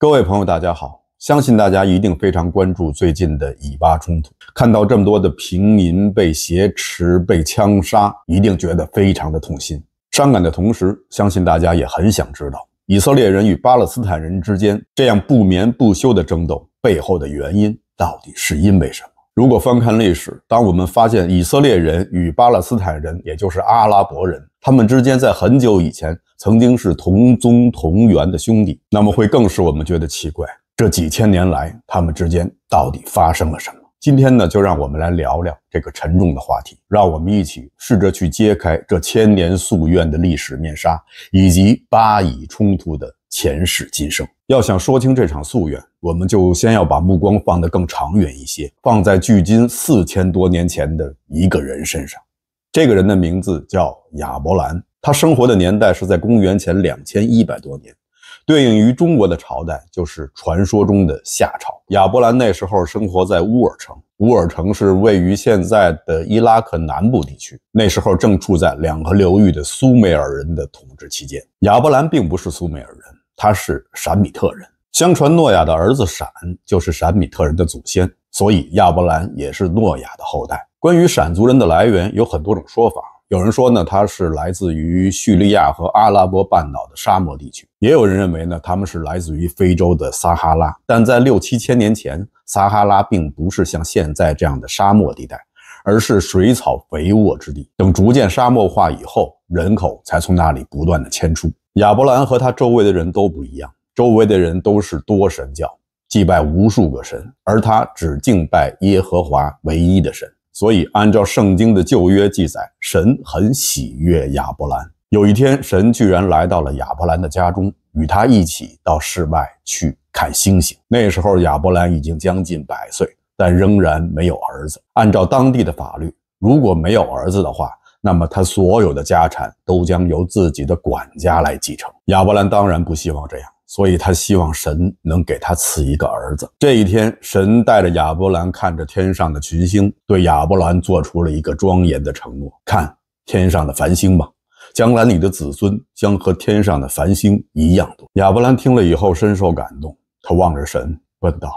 各位朋友，大家好！相信大家一定非常关注最近的以巴冲突，看到这么多的平民被挟持、被枪杀，一定觉得非常的痛心、伤感。的同时，相信大家也很想知道，以色列人与巴勒斯坦人之间这样不眠不休的争斗背后的原因，到底是因为什么？如果翻看历史，当我们发现以色列人与巴勒斯坦人，也就是阿拉伯人，他们之间在很久以前曾经是同宗同源的兄弟，那么会更使我们觉得奇怪：这几千年来，他们之间到底发生了什么？今天呢，就让我们来聊聊这个沉重的话题，让我们一起试着去揭开这千年夙愿的历史面纱，以及巴以冲突的。前世今生，要想说清这场夙愿，我们就先要把目光放得更长远一些，放在距今四千多年前的一个人身上。这个人的名字叫亚伯兰，他生活的年代是在公元前两千一百多年，对应于中国的朝代就是传说中的夏朝。亚伯兰那时候生活在乌尔城，乌尔城是位于现在的伊拉克南部地区，那时候正处在两河流域的苏美尔人的统治期间。亚伯兰并不是苏美尔人。他是闪米特人。相传，诺亚的儿子闪就是闪米特人的祖先，所以亚伯兰也是诺亚的后代。关于闪族人的来源，有很多种说法。有人说呢，他是来自于叙利亚和阿拉伯半岛的沙漠地区；也有人认为呢，他们是来自于非洲的撒哈拉。但在六七千年前，撒哈拉并不是像现在这样的沙漠地带，而是水草肥沃之地。等逐渐沙漠化以后，人口才从那里不断的迁出。亚伯兰和他周围的人都不一样，周围的人都是多神教，祭拜无数个神，而他只敬拜耶和华唯一的神。所以，按照圣经的旧约记载，神很喜悦亚伯兰。有一天，神居然来到了亚伯兰的家中，与他一起到室外去看星星。那时候，亚伯兰已经将近百岁，但仍然没有儿子。按照当地的法律，如果没有儿子的话，那么他所有的家产都将由自己的管家来继承。亚伯兰当然不希望这样，所以他希望神能给他赐一个儿子。这一天，神带着亚伯兰看着天上的群星，对亚伯兰做出了一个庄严的承诺：“看天上的繁星吧，将来你的子孙将和天上的繁星一样多。”亚伯兰听了以后深受感动，他望着神问道：“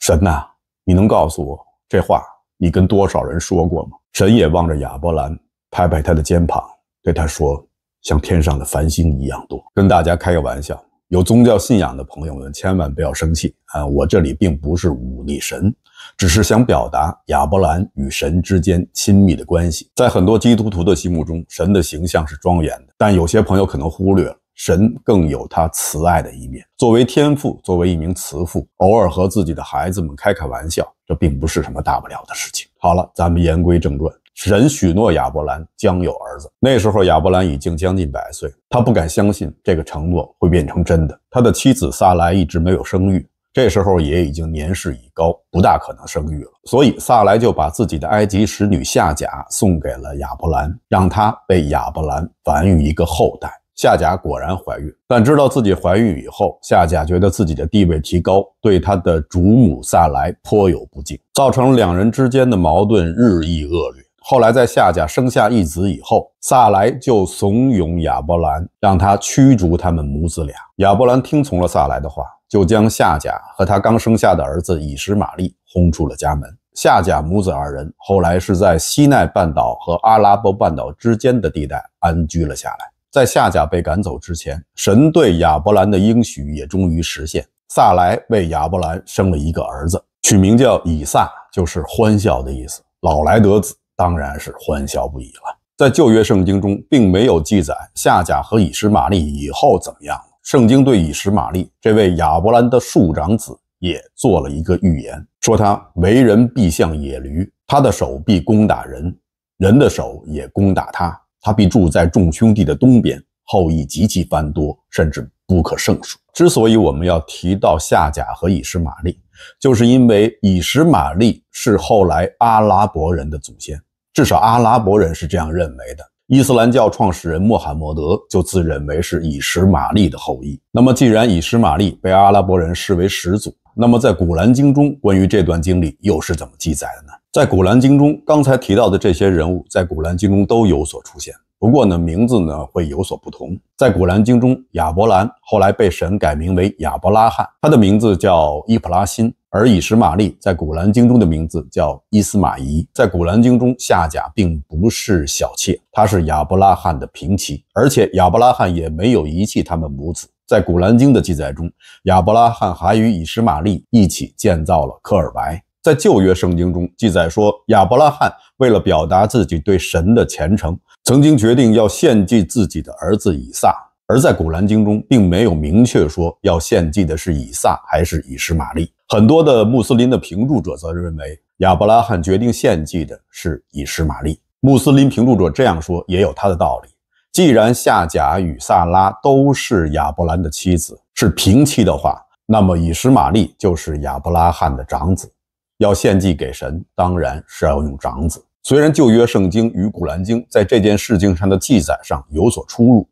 神呐，你能告诉我这话你跟多少人说过吗？”神也望着亚伯兰。拍拍他的肩膀，对他说：“像天上的繁星一样多。”跟大家开个玩笑，有宗教信仰的朋友们千万不要生气啊！我这里并不是忤逆神，只是想表达亚伯兰与神之间亲密的关系。在很多基督徒的心目中，神的形象是庄严的，但有些朋友可能忽略了神更有他慈爱的一面。作为天父，作为一名慈父，偶尔和自己的孩子们开开玩笑，这并不是什么大不了的事情。好了，咱们言归正传。神许诺亚伯兰将有儿子。那时候亚伯兰已经将近百岁，他不敢相信这个承诺会变成真的。他的妻子萨莱一直没有生育，这时候也已经年事已高，不大可能生育了。所以萨莱就把自己的埃及使女夏甲送给了亚伯兰，让他为亚伯兰繁育一个后代。夏甲果然怀孕，但知道自己怀孕以后，夏甲觉得自己的地位提高，对他的主母萨莱颇有不敬，造成两人之间的矛盾日益恶劣。后来，在夏甲生下一子以后，萨莱就怂恿亚伯兰，让他驱逐他们母子俩。亚伯兰听从了萨莱的话，就将夏甲和他刚生下的儿子以实玛利轰出了家门。夏甲母子二人后来是在西奈半岛和阿拉伯半岛之间的地带安居了下来。在夏甲被赶走之前，神对亚伯兰的应许也终于实现。萨莱为亚伯兰生了一个儿子，取名叫以撒，就是欢笑的意思。老来得子。当然是欢笑不已了。在旧约圣经中，并没有记载夏甲和以实玛利以后怎么样了。圣经对以实玛利这位亚伯兰的庶长子也做了一个预言，说他为人必像野驴，他的手必攻打人，人的手也攻打他。他必住在众兄弟的东边，后裔极其繁多，甚至不可胜数。之所以我们要提到夏甲和以实玛利，就是因为以实玛利是后来阿拉伯人的祖先。至少阿拉伯人是这样认为的。伊斯兰教创始人穆罕默德就自认为是以实玛利的后裔。那么，既然以实玛利被阿拉伯人视为始祖，那么在古兰经中关于这段经历又是怎么记载的呢？在古兰经中，刚才提到的这些人物在古兰经中都有所出现。不过呢，名字呢会有所不同。在古兰经中，亚伯兰后来被神改名为亚伯拉罕，他的名字叫伊普拉辛；而以实玛丽在古兰经中的名字叫伊斯玛仪。在古兰经中，夏甲并不是小妾，她是亚伯拉罕的平妻，而且亚伯拉罕也没有遗弃他们母子。在古兰经的记载中，亚伯拉罕还与以实玛丽一起建造了科尔白。在旧约圣经中记载说，亚伯拉罕为了表达自己对神的虔诚，曾经决定要献祭自己的儿子以撒。而在古兰经中，并没有明确说要献祭的是以撒还是以实玛利。很多的穆斯林的评注者则认为，亚伯拉罕决定献祭的是以实玛利。穆斯林评注者这样说也有他的道理。既然夏甲与萨拉都是亚伯兰的妻子，是平妻的话，那么以实玛利就是亚伯拉罕的长子。要献祭给神，当然是要用长子。虽然旧约圣经与古兰经在这件事情上的记载上有所出入，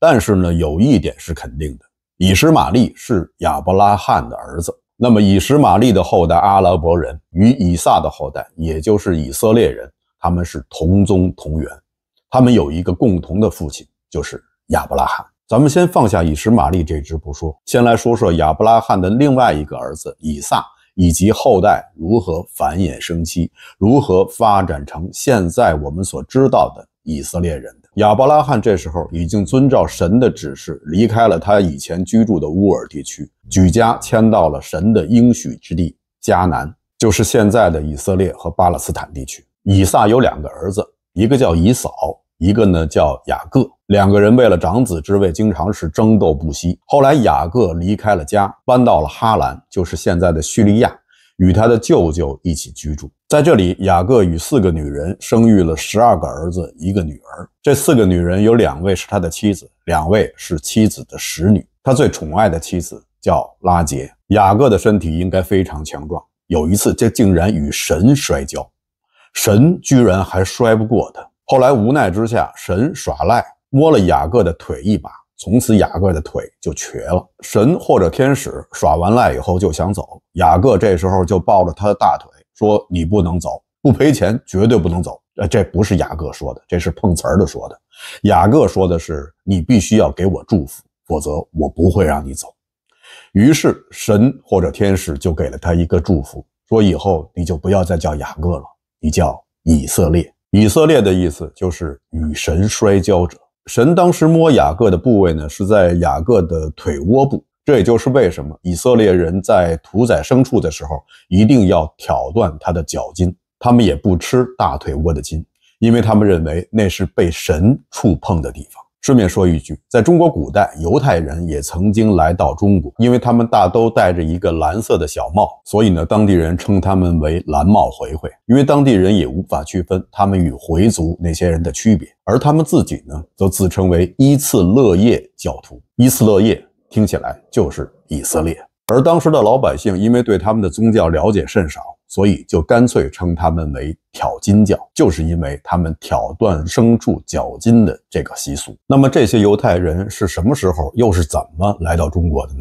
但是呢，有一点是肯定的：以实玛利是亚伯拉罕的儿子。那么，以实玛利的后代阿拉伯人与以撒的后代，也就是以色列人，他们是同宗同源，他们有一个共同的父亲，就是亚伯拉罕。咱们先放下以实玛利这支不说，先来说说亚伯拉罕的另外一个儿子以撒。以及后代如何繁衍生息，如何发展成现在我们所知道的以色列人。亚伯拉罕这时候已经遵照神的指示，离开了他以前居住的乌尔地区，举家迁到了神的应许之地迦南，就是现在的以色列和巴勒斯坦地区。以撒有两个儿子，一个叫以扫，一个呢叫雅各。两个人为了长子之位，经常是争斗不息。后来，雅各离开了家，搬到了哈兰，就是现在的叙利亚，与他的舅舅一起居住在这里。雅各与四个女人生育了十二个儿子，一个女儿。这四个女人有两位是他的妻子，两位是妻子的使女。他最宠爱的妻子叫拉杰。雅各的身体应该非常强壮，有一次，这竟然与神摔跤，神居然还摔不过他。后来无奈之下，神耍赖。摸了雅各的腿一把，从此雅各的腿就瘸了。神或者天使耍完赖以后就想走，雅各这时候就抱着他的大腿说：“你不能走，不赔钱绝对不能走。”呃，这不是雅各说的，这是碰瓷儿的说的。雅各说的是：“你必须要给我祝福，否则我不会让你走。”于是神或者天使就给了他一个祝福，说：“以后你就不要再叫雅各了，你叫以色列。以色列的意思就是与神摔跤者。”神当时摸雅各的部位呢，是在雅各的腿窝部，这也就是为什么以色列人在屠宰牲畜的时候一定要挑断他的脚筋，他们也不吃大腿窝的筋，因为他们认为那是被神触碰的地方。顺便说一句，在中国古代，犹太人也曾经来到中国，因为他们大都戴着一个蓝色的小帽，所以呢，当地人称他们为“蓝帽回回”。因为当地人也无法区分他们与回族那些人的区别，而他们自己呢，则自称为“伊次勒叶教徒”。伊斯勒叶听起来就是以色列。而当时的老百姓因为对他们的宗教了解甚少。所以就干脆称他们为挑金脚，就是因为他们挑断牲畜脚筋的这个习俗。那么这些犹太人是什么时候，又是怎么来到中国的呢？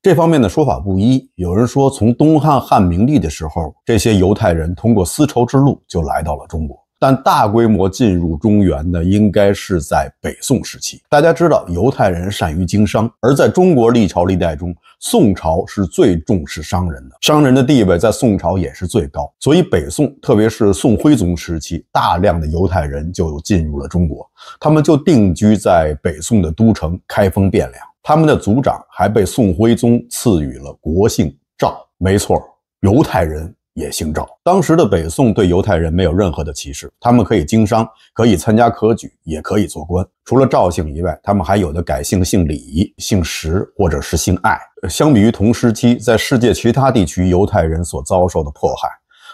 这方面的说法不一。有人说，从东汉汉明帝的时候，这些犹太人通过丝绸之路就来到了中国。但大规模进入中原的应该是在北宋时期。大家知道，犹太人善于经商，而在中国历朝历代中，宋朝是最重视商人的，商人的地位在宋朝也是最高。所以，北宋，特别是宋徽宗时期，大量的犹太人就进入了中国，他们就定居在北宋的都城开封、汴梁。他们的族长还被宋徽宗赐予了国姓赵。没错，犹太人。也姓赵。当时的北宋对犹太人没有任何的歧视，他们可以经商，可以参加科举，也可以做官。除了赵姓以外，他们还有的改姓，姓李、姓石，或者是姓艾。相比于同时期在世界其他地区犹太人所遭受的迫害，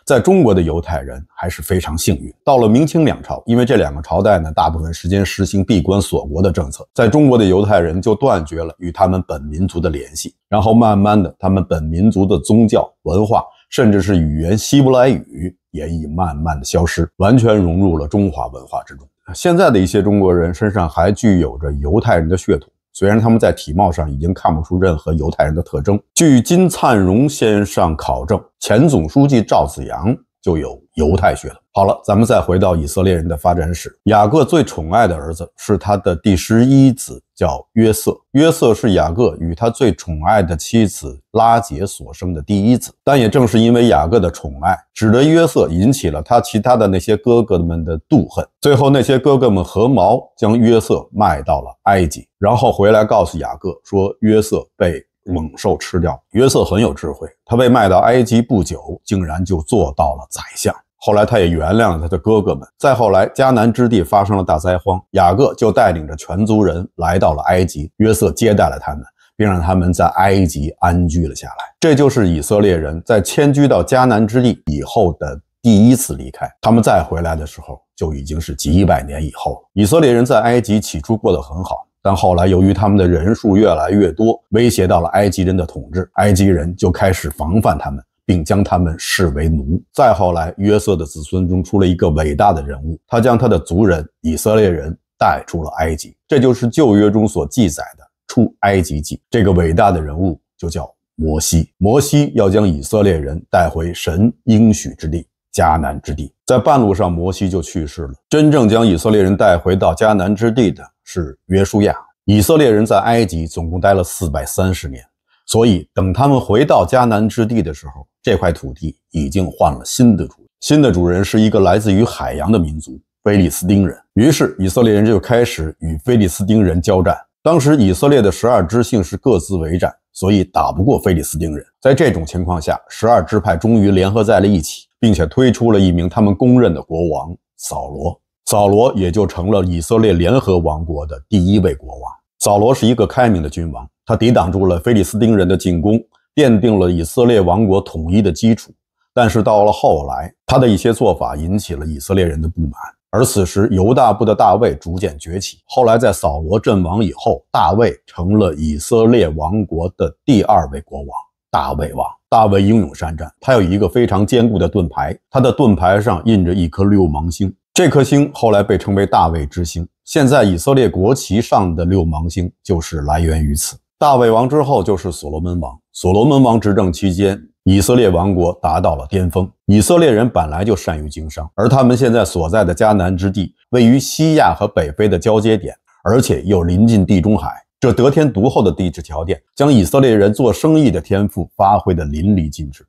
在中国的犹太人还是非常幸运。到了明清两朝，因为这两个朝代呢，大部分时间实行闭关锁国的政策，在中国的犹太人就断绝了与他们本民族的联系，然后慢慢的，他们本民族的宗教文化。甚至是语言希伯来语也已慢慢的消失，完全融入了中华文化之中。现在的一些中国人身上还具有着犹太人的血统，虽然他们在体貌上已经看不出任何犹太人的特征。据金灿荣先生考证，前总书记赵紫阳就有。犹太学了。好了，咱们再回到以色列人的发展史。雅各最宠爱的儿子是他的第十一子，叫约瑟。约瑟是雅各与他最宠爱的妻子拉结所生的第一子。但也正是因为雅各的宠爱，使得约瑟引起了他其他的那些哥哥们的妒恨。最后，那些哥哥们合谋将约瑟卖到了埃及，然后回来告诉雅各说约瑟被猛兽吃掉。约瑟很有智慧，他被卖到埃及不久，竟然就做到了宰相。后来，他也原谅了他的哥哥们。再后来，迦南之地发生了大灾荒，雅各就带领着全族人来到了埃及。约瑟接待了他们，并让他们在埃及安居了下来。这就是以色列人在迁居到迦南之地以后的第一次离开。他们再回来的时候，就已经是几百年以后以色列人在埃及起初过得很好，但后来由于他们的人数越来越多，威胁到了埃及人的统治，埃及人就开始防范他们。并将他们视为奴。再后来，约瑟的子孙中出了一个伟大的人物，他将他的族人以色列人带出了埃及，这就是旧约中所记载的出埃及记。这个伟大的人物就叫摩西。摩西要将以色列人带回神应许之地迦南之地，在半路上摩西就去世了。真正将以色列人带回到迦南之地的是约书亚。以色列人在埃及总共待了四百三十年。所以，等他们回到迦南之地的时候，这块土地已经换了新的主，新的主人是一个来自于海洋的民族——菲利斯丁人。于是，以色列人就开始与菲利斯丁人交战。当时，以色列的十二支姓是各自为战，所以打不过菲利斯丁人。在这种情况下，十二支派终于联合在了一起，并且推出了一名他们公认的国王——扫罗。扫罗也就成了以色列联合王国的第一位国王。扫罗是一个开明的君王，他抵挡住了菲利斯丁人的进攻，奠定了以色列王国统一的基础。但是到了后来，他的一些做法引起了以色列人的不满。而此时，犹大部的大卫逐渐崛起。后来，在扫罗阵亡以后，大卫成了以色列王国的第二位国王，大卫王。大卫英勇善战，他有一个非常坚固的盾牌，他的盾牌上印着一颗六芒星，这颗星后来被称为大卫之星。现在以色列国旗上的六芒星就是来源于此。大卫王之后就是所罗门王，所罗门王执政期间，以色列王国达到了巅峰。以色列人本来就善于经商，而他们现在所在的迦南之地，位于西亚和北非的交接点，而且又临近地中海，这得天独厚的地质条件，将以色列人做生意的天赋发挥的淋漓尽致。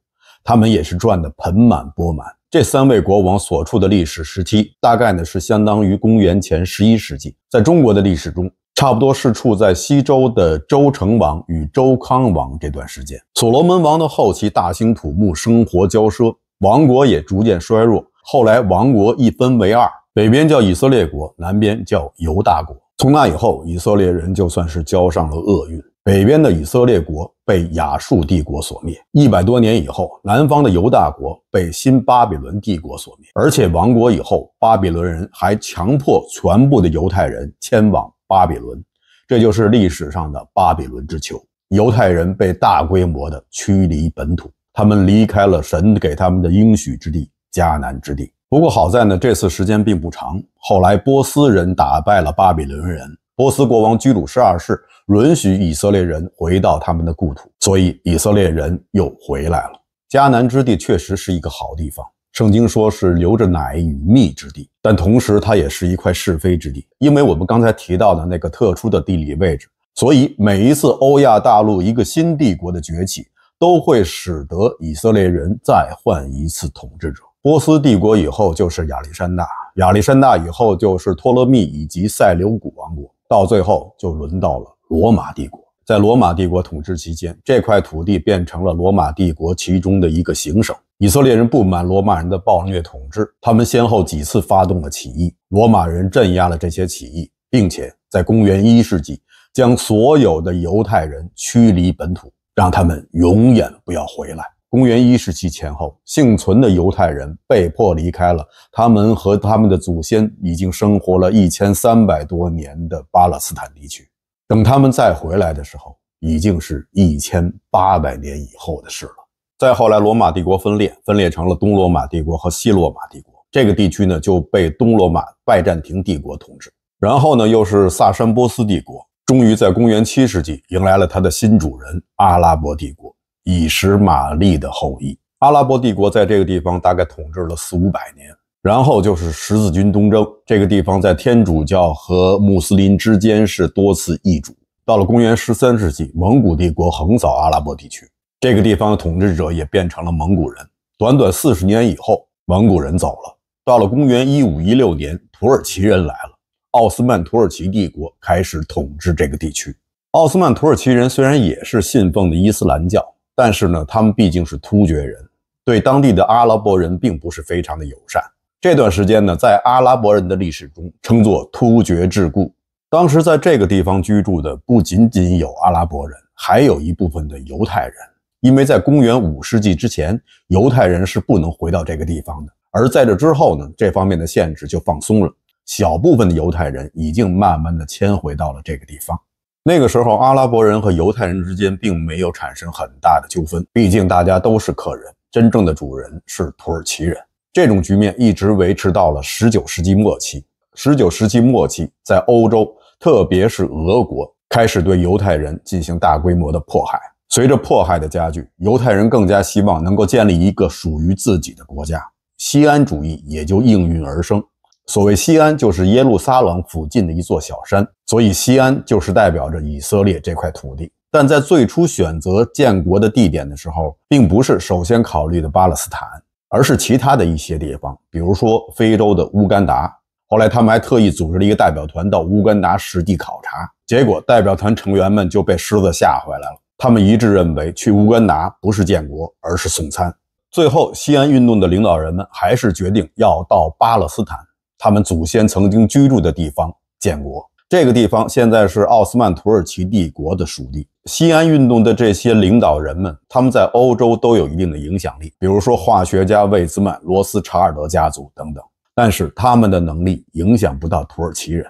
他们也是赚得盆满钵满。这三位国王所处的历史时期，大概呢是相当于公元前十一世纪，在中国的历史中，差不多是处在西周的周成王与周康王这段时间。所罗门王的后期大兴土木，生活骄奢，王国也逐渐衰弱。后来，王国一分为二，北边叫以色列国，南边叫犹大国。从那以后，以色列人就算是交上了厄运。北边的以色列国被亚述帝国所灭，一百多年以后，南方的犹大国被新巴比伦帝国所灭，而且亡国以后，巴比伦人还强迫全部的犹太人迁往巴比伦，这就是历史上的巴比伦之囚，犹太人被大规模的驱离本土，他们离开了神给他们的应许之地迦南之地。不过好在呢，这次时间并不长，后来波斯人打败了巴比伦人。波斯国王居鲁士二世允许以色列人回到他们的故土，所以以色列人又回来了。迦南之地确实是一个好地方，圣经说是流着奶与蜜之地，但同时它也是一块是非之地，因为我们刚才提到的那个特殊的地理位置，所以每一次欧亚大陆一个新帝国的崛起，都会使得以色列人再换一次统治者。波斯帝国以后就是亚历山大，亚历山大以后就是托勒密以及塞琉古王国。到最后，就轮到了罗马帝国。在罗马帝国统治期间，这块土地变成了罗马帝国其中的一个行省。以色列人不满罗马人的暴虐统治，他们先后几次发动了起义。罗马人镇压了这些起义，并且在公元一世纪将所有的犹太人驱离本土，让他们永远不要回来。公元一世纪前后，幸存的犹太人被迫离开了他们和他们的祖先已经生活了一千三百多年的巴勒斯坦地区。等他们再回来的时候，已经是一千八百年以后的事了。再后来，罗马帝国分裂，分裂成了东罗马帝国和西罗马帝国。这个地区呢，就被东罗马拜占庭帝国统治。然后呢，又是萨珊波斯帝国，终于在公元七世纪迎来了它的新主人——阿拉伯帝国。以实马利的后裔，阿拉伯帝国在这个地方大概统治了四五百年，然后就是十字军东征。这个地方在天主教和穆斯林之间是多次易主。到了公元十三世纪，蒙古帝国横扫阿拉伯地区，这个地方的统治者也变成了蒙古人。短短四十年以后，蒙古人走了。到了公元一五一六年，土耳其人来了，奥斯曼土耳其帝国开始统治这个地区。奥斯曼土耳其人虽然也是信奉的伊斯兰教。但是呢，他们毕竟是突厥人，对当地的阿拉伯人并不是非常的友善。这段时间呢，在阿拉伯人的历史中称作突厥桎梏。当时在这个地方居住的不仅仅有阿拉伯人，还有一部分的犹太人。因为在公元五世纪之前，犹太人是不能回到这个地方的。而在这之后呢，这方面的限制就放松了，小部分的犹太人已经慢慢的迁回到了这个地方。那个时候，阿拉伯人和犹太人之间并没有产生很大的纠纷，毕竟大家都是客人。真正的主人是土耳其人。这种局面一直维持到了十九世纪末期。十九世纪末期，在欧洲，特别是俄国，开始对犹太人进行大规模的迫害。随着迫害的加剧，犹太人更加希望能够建立一个属于自己的国家。西安主义也就应运而生。所谓西安就是耶路撒冷附近的一座小山，所以西安就是代表着以色列这块土地。但在最初选择建国的地点的时候，并不是首先考虑的巴勒斯坦，而是其他的一些地方，比如说非洲的乌干达。后来他们还特意组织了一个代表团到乌干达实地考察，结果代表团成员们就被狮子吓回来了。他们一致认为去乌干达不是建国，而是送餐。最后，西安运动的领导人们还是决定要到巴勒斯坦。他们祖先曾经居住的地方，建国这个地方现在是奥斯曼土耳其帝国的属地。西安运动的这些领导人们，他们在欧洲都有一定的影响力，比如说化学家魏兹曼、罗斯查尔德家族等等。但是他们的能力影响不到土耳其人。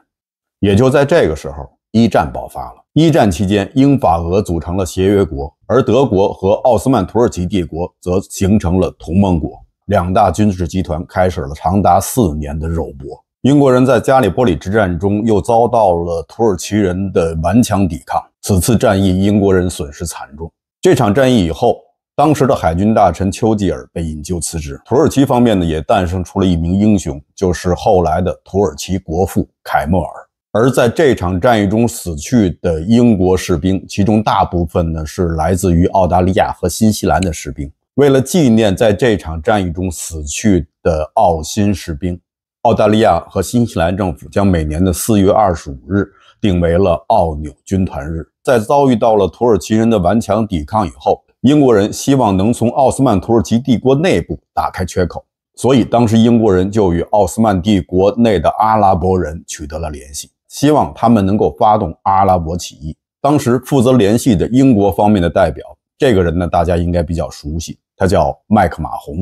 也就在这个时候，一战爆发了。一战期间，英法俄组成了协约国，而德国和奥斯曼土耳其帝国则形成了同盟国。两大军事集团开始了长达四年的肉搏。英国人在加里波里之战中又遭到了土耳其人的顽强抵抗。此次战役，英国人损失惨重。这场战役以后，当时的海军大臣丘吉尔被引咎辞职。土耳其方面呢，也诞生出了一名英雄，就是后来的土耳其国父凯末尔。而在这场战役中死去的英国士兵，其中大部分呢是来自于澳大利亚和新西兰的士兵。为了纪念在这场战役中死去的澳新士兵，澳大利亚和新西兰政府将每年的四月二十五日定为了澳纽军团日。在遭遇到了土耳其人的顽强抵抗以后，英国人希望能从奥斯曼土耳其帝国内部打开缺口，所以当时英国人就与奥斯曼帝国内的阿拉伯人取得了联系，希望他们能够发动阿拉伯起义。当时负责联系的英国方面的代表。这个人呢，大家应该比较熟悉，他叫麦克马洪，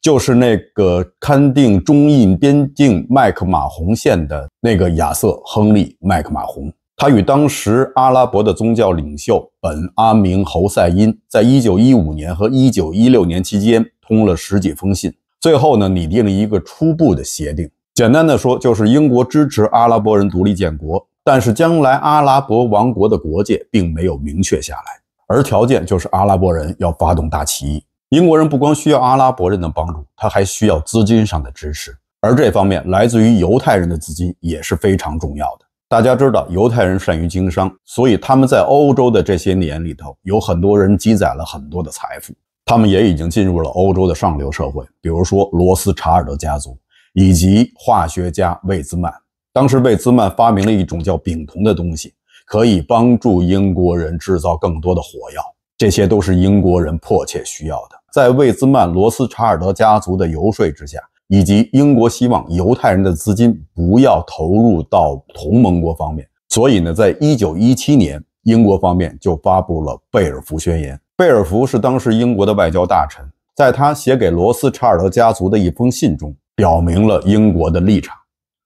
就是那个勘定中印边境麦克马洪线的那个亚瑟·亨利·麦克马洪。他与当时阿拉伯的宗教领袖本·阿明·侯赛因，在1915年和1916年期间通了十几封信，最后呢，拟定了一个初步的协定。简单的说，就是英国支持阿拉伯人独立建国，但是将来阿拉伯王国的国界并没有明确下来。而条件就是阿拉伯人要发动大起义。英国人不光需要阿拉伯人的帮助，他还需要资金上的支持，而这方面来自于犹太人的资金也是非常重要的。大家知道，犹太人善于经商，所以他们在欧洲的这些年里头，有很多人积攒了很多的财富，他们也已经进入了欧洲的上流社会。比如说罗斯查尔德家族以及化学家魏兹曼。当时，魏兹曼发明了一种叫丙酮的东西。可以帮助英国人制造更多的火药，这些都是英国人迫切需要的。在魏兹曼罗斯查尔德家族的游说之下，以及英国希望犹太人的资金不要投入到同盟国方面，所以呢，在1917年，英国方面就发布了贝尔福宣言。贝尔福是当时英国的外交大臣，在他写给罗斯查尔德家族的一封信中，表明了英国的立场。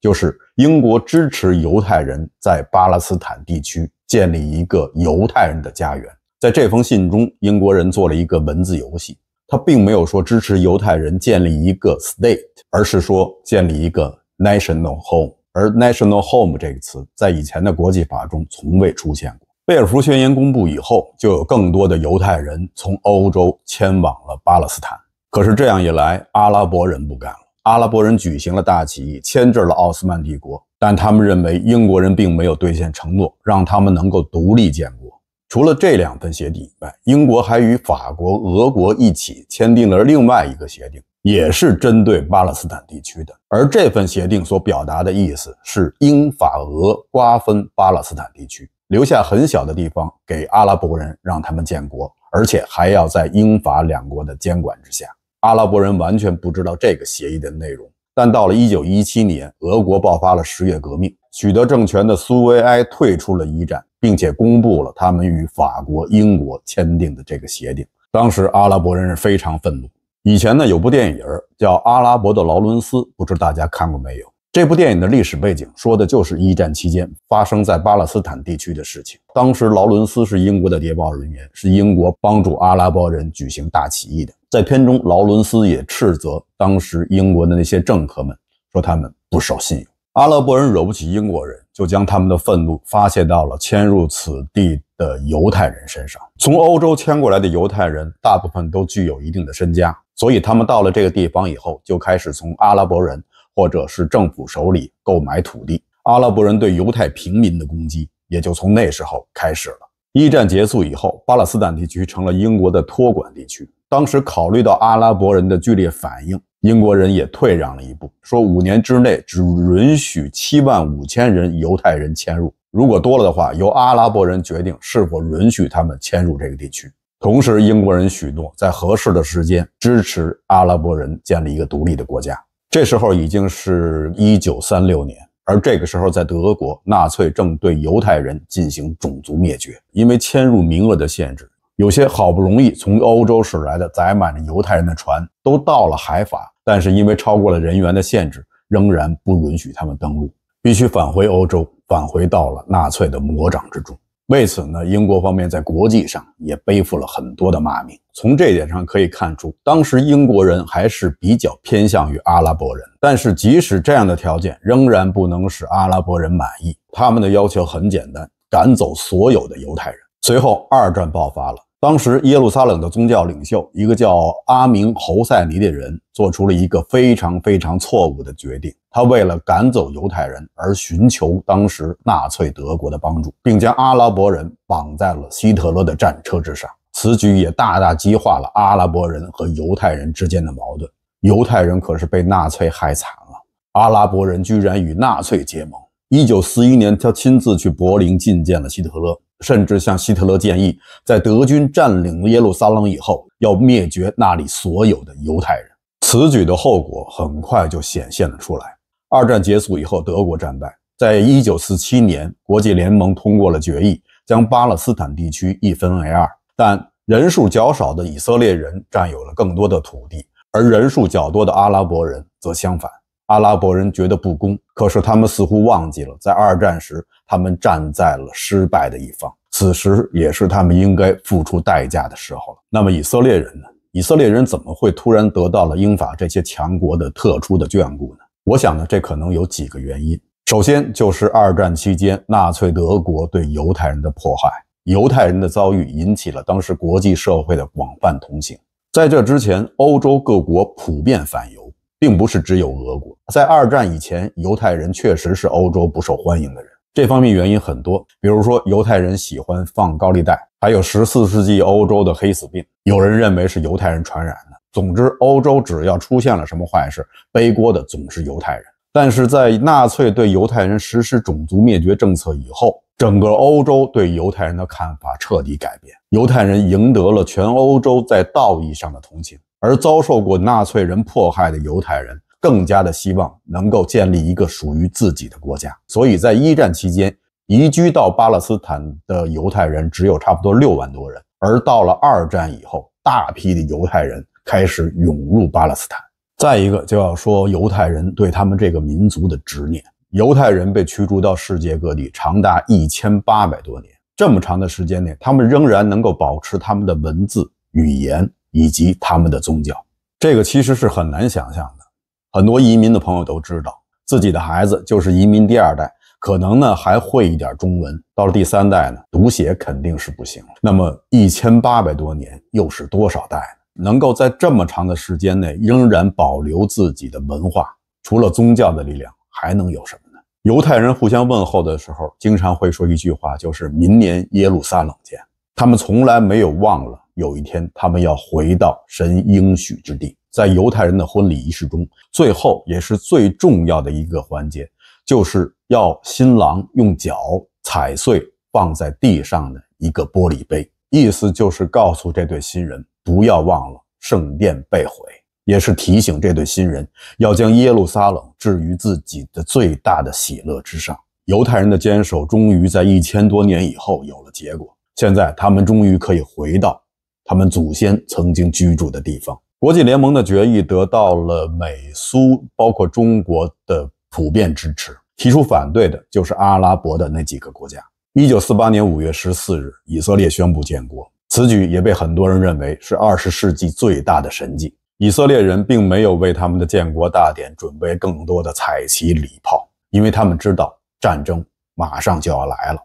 就是英国支持犹太人在巴勒斯坦地区建立一个犹太人的家园。在这封信中，英国人做了一个文字游戏，他并没有说支持犹太人建立一个 state，而是说建立一个 national home。而 national home 这个词在以前的国际法中从未出现过。贝尔福宣言公布以后，就有更多的犹太人从欧洲迁往了巴勒斯坦。可是这样一来，阿拉伯人不干了。阿拉伯人举行了大起义，牵制了奥斯曼帝国，但他们认为英国人并没有兑现承诺，让他们能够独立建国。除了这两份协定以外，英国还与法国、俄国一起签订了另外一个协定，也是针对巴勒斯坦地区的。而这份协定所表达的意思是，英法俄瓜分巴勒斯坦地区，留下很小的地方给阿拉伯人，让他们建国，而且还要在英法两国的监管之下。阿拉伯人完全不知道这个协议的内容，但到了一九一七年，俄国爆发了十月革命，取得政权的苏维埃退出了一战，并且公布了他们与法国、英国签订的这个协定。当时阿拉伯人是非常愤怒。以前呢，有部电影叫《阿拉伯的劳伦斯》，不知大家看过没有？这部电影的历史背景说的就是一战期间发生在巴勒斯坦地区的事情。当时劳伦斯是英国的谍报人员，是英国帮助阿拉伯人举行大起义的。在片中，劳伦斯也斥责当时英国的那些政客们，说他们不守信用。阿拉伯人惹不起英国人，就将他们的愤怒发泄到了迁入此地的犹太人身上。从欧洲迁过来的犹太人大部分都具有一定的身家，所以他们到了这个地方以后，就开始从阿拉伯人或者是政府手里购买土地。阿拉伯人对犹太平民的攻击也就从那时候开始了。一战结束以后，巴勒斯坦地区成了英国的托管地区。当时考虑到阿拉伯人的剧烈反应，英国人也退让了一步，说五年之内只允许七万五千人犹太人迁入，如果多了的话，由阿拉伯人决定是否允许他们迁入这个地区。同时，英国人许诺在合适的时间支持阿拉伯人建立一个独立的国家。这时候已经是一九三六年，而这个时候在德国，纳粹正对犹太人进行种族灭绝，因为迁入名额的限制。有些好不容易从欧洲驶来的载满着犹太人的船都到了海法，但是因为超过了人员的限制，仍然不允许他们登陆，必须返回欧洲，返回到了纳粹的魔掌之中。为此呢，英国方面在国际上也背负了很多的骂名。从这一点上可以看出，当时英国人还是比较偏向于阿拉伯人。但是即使这样的条件，仍然不能使阿拉伯人满意。他们的要求很简单：赶走所有的犹太人。随后，二战爆发了。当时，耶路撒冷的宗教领袖，一个叫阿明侯赛尼的人，做出了一个非常非常错误的决定。他为了赶走犹太人而寻求当时纳粹德国的帮助，并将阿拉伯人绑在了希特勒的战车之上。此举也大大激化了阿拉伯人和犹太人之间的矛盾。犹太人可是被纳粹害惨了，阿拉伯人居然与纳粹结盟。一九四一年，他亲自去柏林觐见了希特勒。甚至向希特勒建议，在德军占领耶路撒冷以后，要灭绝那里所有的犹太人。此举的后果很快就显现了出来。二战结束以后，德国战败，在一九四七年，国际联盟通过了决议，将巴勒斯坦地区一分为二，但人数较少的以色列人占有了更多的土地，而人数较多的阿拉伯人则相反。阿拉伯人觉得不公，可是他们似乎忘记了，在二战时，他们站在了失败的一方。此时也是他们应该付出代价的时候了。那么以色列人呢？以色列人怎么会突然得到了英法这些强国的特殊的眷顾呢？我想呢，这可能有几个原因。首先就是二战期间纳粹德国对犹太人的迫害，犹太人的遭遇引起了当时国际社会的广泛同情。在这之前，欧洲各国普遍反犹。并不是只有俄国在二战以前，犹太人确实是欧洲不受欢迎的人。这方面原因很多，比如说犹太人喜欢放高利贷，还有十四世纪欧洲的黑死病，有人认为是犹太人传染的。总之，欧洲只要出现了什么坏事，背锅的总是犹太人。但是在纳粹对犹太人实施种族灭绝政策以后。整个欧洲对犹太人的看法彻底改变，犹太人赢得了全欧洲在道义上的同情，而遭受过纳粹人迫害的犹太人更加的希望能够建立一个属于自己的国家。所以在一战期间，移居到巴勒斯坦的犹太人只有差不多六万多人，而到了二战以后，大批的犹太人开始涌入巴勒斯坦。再一个就要说犹太人对他们这个民族的执念。犹太人被驱逐到世界各地长达一千八百多年，这么长的时间内，他们仍然能够保持他们的文字、语言以及他们的宗教，这个其实是很难想象的。很多移民的朋友都知道，自己的孩子就是移民第二代，可能呢还会一点中文，到了第三代呢，读写肯定是不行了。那么一千八百多年又是多少代呢？能够在这么长的时间内仍然保留自己的文化，除了宗教的力量，还能有什么？犹太人互相问候的时候，经常会说一句话，就是“明年耶路撒冷见”。他们从来没有忘了有一天他们要回到神应许之地。在犹太人的婚礼仪式中，最后也是最重要的一个环节，就是要新郎用脚踩碎放在地上的一个玻璃杯，意思就是告诉这对新人不要忘了圣殿被毁。也是提醒这对新人要将耶路撒冷置于自己的最大的喜乐之上。犹太人的坚守终于在一千多年以后有了结果，现在他们终于可以回到他们祖先曾经居住的地方。国际联盟的决议得到了美苏包括中国的普遍支持，提出反对的就是阿拉伯的那几个国家。一九四八年五月十四日，以色列宣布建国，此举也被很多人认为是二十世纪最大的神迹。以色列人并没有为他们的建国大典准备更多的彩旗礼炮，因为他们知道战争马上就要来了。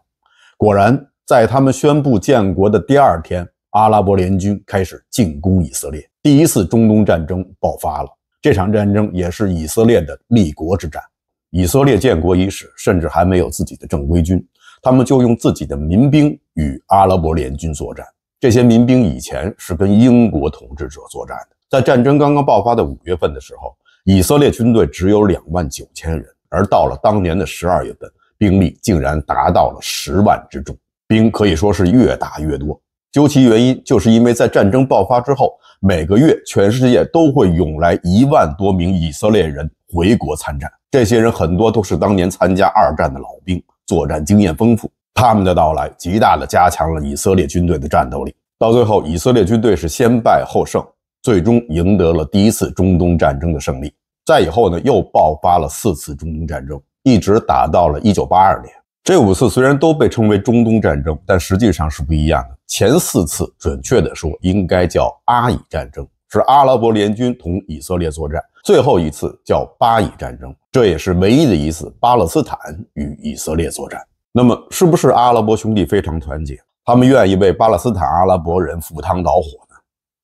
果然，在他们宣布建国的第二天，阿拉伯联军开始进攻以色列，第一次中东战争爆发了。这场战争也是以色列的立国之战。以色列建国伊始，甚至还没有自己的正规军，他们就用自己的民兵与阿拉伯联军作战。这些民兵以前是跟英国统治者作战的。在战争刚刚爆发的五月份的时候，以色列军队只有两万九千人，而到了当年的十二月份，兵力竟然达到了十万之众，兵可以说是越打越多。究其原因，就是因为在战争爆发之后，每个月全世界都会涌来一万多名以色列人回国参战，这些人很多都是当年参加二战的老兵，作战经验丰富，他们的到来极大的加强了以色列军队的战斗力。到最后，以色列军队是先败后胜。最终赢得了第一次中东战争的胜利。再以后呢，又爆发了四次中东战争，一直打到了一九八二年。这五次虽然都被称为中东战争，但实际上是不一样的。前四次，准确的说，应该叫阿以战争，是阿拉伯联军同以色列作战。最后一次叫巴以战争，这也是唯一的一次巴勒斯坦与以色列作战。那么，是不是阿拉伯兄弟非常团结，他们愿意为巴勒斯坦阿拉伯人赴汤蹈火呢？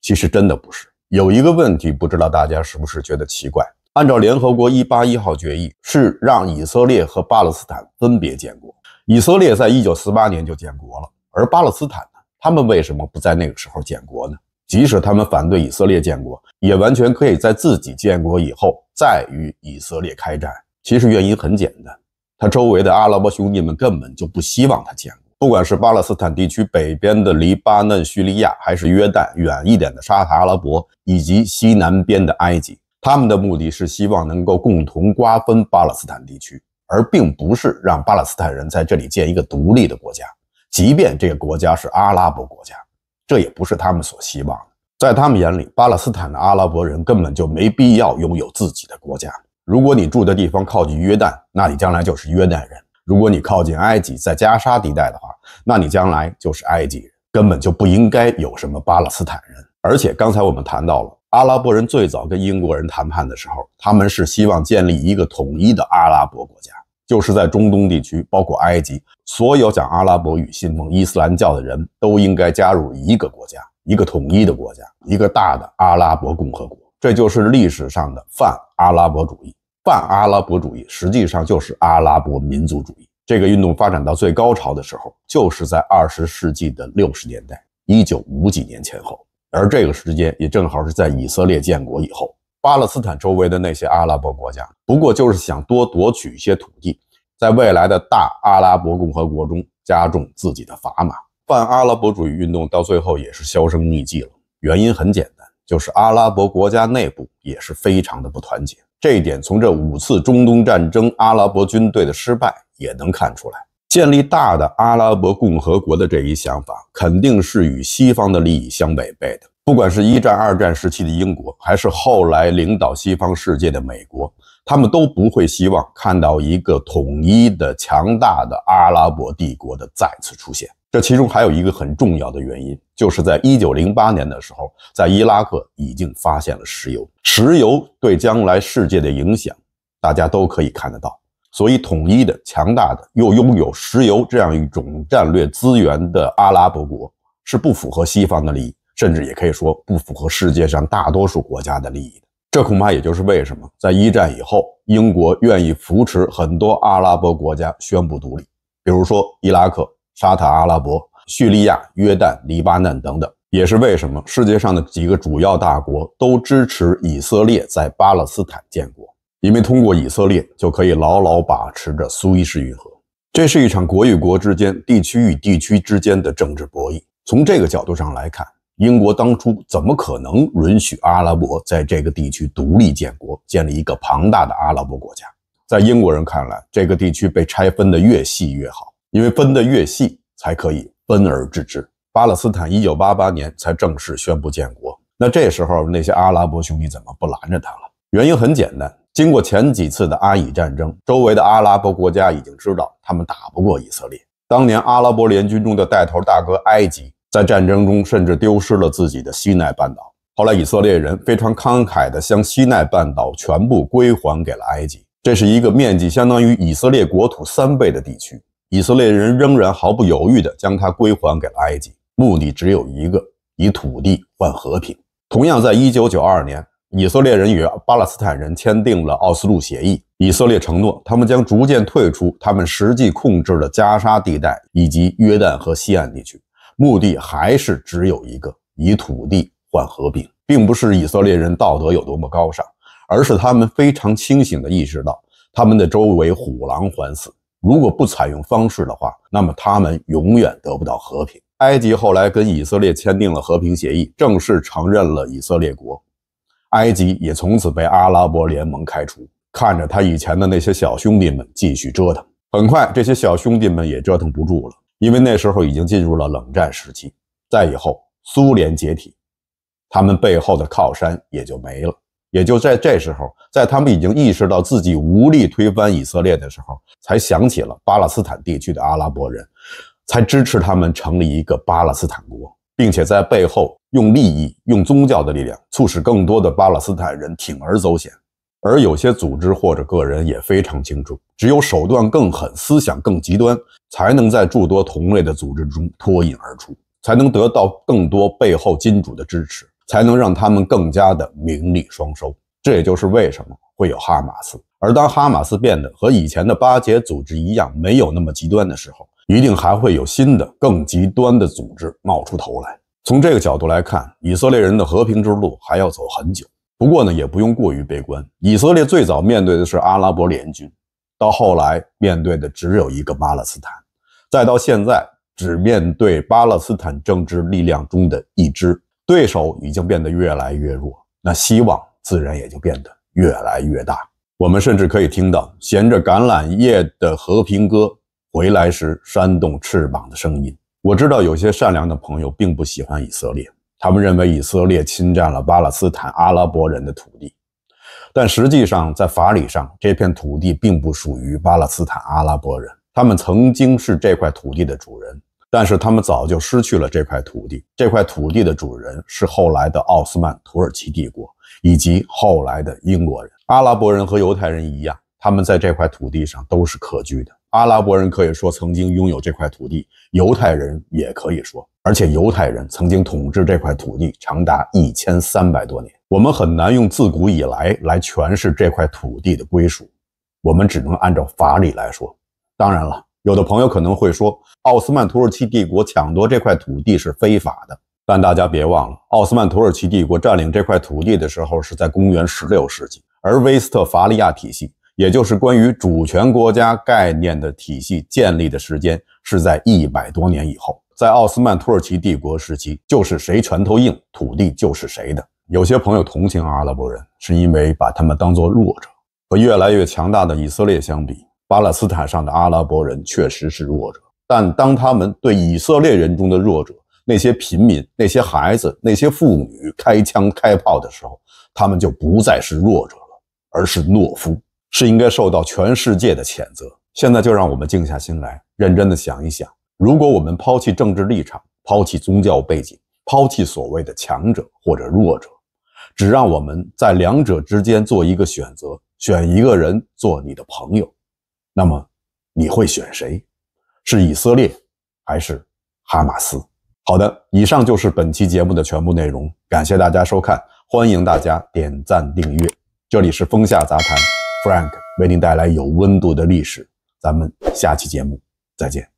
其实，真的不是。有一个问题，不知道大家是不是觉得奇怪？按照联合国一八一号决议，是让以色列和巴勒斯坦分别建国。以色列在一九四八年就建国了，而巴勒斯坦呢？他们为什么不在那个时候建国呢？即使他们反对以色列建国，也完全可以在自己建国以后再与以色列开战。其实原因很简单，他周围的阿拉伯兄弟们根本就不希望他建。不管是巴勒斯坦地区北边的黎巴嫩、叙利亚，还是约旦远一点的沙特阿拉伯，以及西南边的埃及，他们的目的是希望能够共同瓜分巴勒斯坦地区，而并不是让巴勒斯坦人在这里建一个独立的国家。即便这个国家是阿拉伯国家，这也不是他们所希望的。在他们眼里，巴勒斯坦的阿拉伯人根本就没必要拥有自己的国家。如果你住的地方靠近约旦，那你将来就是约旦人。如果你靠近埃及，在加沙地带的话，那你将来就是埃及人，根本就不应该有什么巴勒斯坦人。而且刚才我们谈到了，阿拉伯人最早跟英国人谈判的时候，他们是希望建立一个统一的阿拉伯国家，就是在中东地区，包括埃及，所有讲阿拉伯语、信奉伊斯兰教的人都应该加入一个国家，一个统一的国家，一个大的阿拉伯共和国。这就是历史上的泛阿拉伯主义。半阿拉伯主义实际上就是阿拉伯民族主义。这个运动发展到最高潮的时候，就是在二十世纪的六十年代，一九五几年前后。而这个时间也正好是在以色列建国以后。巴勒斯坦周围的那些阿拉伯国家，不过就是想多夺取一些土地，在未来的大阿拉伯共和国中加重自己的砝码。半阿拉伯主义运动到最后也是销声匿迹了。原因很简单，就是阿拉伯国家内部也是非常的不团结。这一点从这五次中东战争阿拉伯军队的失败也能看出来。建立大的阿拉伯共和国的这一想法，肯定是与西方的利益相违背的。不管是一战、二战时期的英国，还是后来领导西方世界的美国，他们都不会希望看到一个统一的、强大的阿拉伯帝国的再次出现。这其中还有一个很重要的原因，就是在一九零八年的时候，在伊拉克已经发现了石油。石油对将来世界的影响，大家都可以看得到。所以，统一的、强大的又拥有石油这样一种战略资源的阿拉伯国，是不符合西方的利益，甚至也可以说不符合世界上大多数国家的利益的。这恐怕也就是为什么在一战以后，英国愿意扶持很多阿拉伯国家宣布独立，比如说伊拉克。沙特、阿拉伯、叙利亚、约旦、黎巴嫩等等，也是为什么世界上的几个主要大国都支持以色列在巴勒斯坦建国？因为通过以色列就可以牢牢把持着苏伊士运河。这是一场国与国之间、地区与地区之间的政治博弈。从这个角度上来看，英国当初怎么可能允许阿拉伯在这个地区独立建国，建立一个庞大的阿拉伯国家？在英国人看来，这个地区被拆分的越细越好。因为分得越细，才可以分而治之。巴勒斯坦一九八八年才正式宣布建国，那这时候那些阿拉伯兄弟怎么不拦着他了？原因很简单，经过前几次的阿以战争，周围的阿拉伯国家已经知道他们打不过以色列。当年阿拉伯联军中的带头大哥埃及，在战争中甚至丢失了自己的西奈半岛。后来以色列人非常慷慨地将西奈半岛全部归还给了埃及，这是一个面积相当于以色列国土三倍的地区。以色列人仍然毫不犹豫地将它归还给了埃及，目的只有一个：以土地换和平。同样，在1992年，以色列人与巴勒斯坦人签订了《奥斯陆协议》，以色列承诺他们将逐渐退出他们实际控制的加沙地带以及约旦河西岸地区，目的还是只有一个：以土地换和平。并不是以色列人道德有多么高尚，而是他们非常清醒地意识到他们的周围虎狼环伺。如果不采用方式的话，那么他们永远得不到和平。埃及后来跟以色列签订了和平协议，正式承认了以色列国，埃及也从此被阿拉伯联盟开除，看着他以前的那些小兄弟们继续折腾。很快，这些小兄弟们也折腾不住了，因为那时候已经进入了冷战时期。再以后，苏联解体，他们背后的靠山也就没了。也就在这时候，在他们已经意识到自己无力推翻以色列的时候，才想起了巴勒斯坦地区的阿拉伯人，才支持他们成立一个巴勒斯坦国，并且在背后用利益、用宗教的力量，促使更多的巴勒斯坦人铤而走险。而有些组织或者个人也非常清楚，只有手段更狠、思想更极端，才能在诸多同类的组织中脱颖而出，才能得到更多背后金主的支持。才能让他们更加的名利双收，这也就是为什么会有哈马斯。而当哈马斯变得和以前的巴结组织一样没有那么极端的时候，一定还会有新的更极端的组织冒出头来。从这个角度来看，以色列人的和平之路还要走很久。不过呢，也不用过于悲观。以色列最早面对的是阿拉伯联军，到后来面对的只有一个巴勒斯坦，再到现在只面对巴勒斯坦政治力量中的一支。对手已经变得越来越弱，那希望自然也就变得越来越大。我们甚至可以听到衔着橄榄叶的和平鸽回来时扇动翅膀的声音。我知道有些善良的朋友并不喜欢以色列，他们认为以色列侵占了巴勒斯坦阿拉伯人的土地，但实际上在法理上，这片土地并不属于巴勒斯坦阿拉伯人，他们曾经是这块土地的主人。但是他们早就失去了这块土地。这块土地的主人是后来的奥斯曼土耳其帝国，以及后来的英国人。阿拉伯人和犹太人一样，他们在这块土地上都是可居的。阿拉伯人可以说曾经拥有这块土地，犹太人也可以说，而且犹太人曾经统治这块土地长达一千三百多年。我们很难用自古以来来诠释这块土地的归属，我们只能按照法理来说。当然了。有的朋友可能会说，奥斯曼土耳其帝国抢夺这块土地是非法的，但大家别忘了，奥斯曼土耳其帝国占领这块土地的时候是在公元16世纪，而威斯特伐利亚体系，也就是关于主权国家概念的体系建立的时间是在一百多年以后。在奥斯曼土耳其帝国时期，就是谁拳头硬，土地就是谁的。有些朋友同情阿拉伯人，是因为把他们当作弱者，和越来越强大的以色列相比。巴勒斯坦上的阿拉伯人确实是弱者，但当他们对以色列人中的弱者，那些平民、那些孩子、那些妇女开枪开炮的时候，他们就不再是弱者了，而是懦夫，是应该受到全世界的谴责。现在就让我们静下心来，认真的想一想：如果我们抛弃政治立场，抛弃宗教背景，抛弃所谓的强者或者弱者，只让我们在两者之间做一个选择，选一个人做你的朋友。那么，你会选谁？是以色列，还是哈马斯？好的，以上就是本期节目的全部内容。感谢大家收看，欢迎大家点赞订阅。这里是风下杂谈，Frank 为您带来有温度的历史。咱们下期节目再见。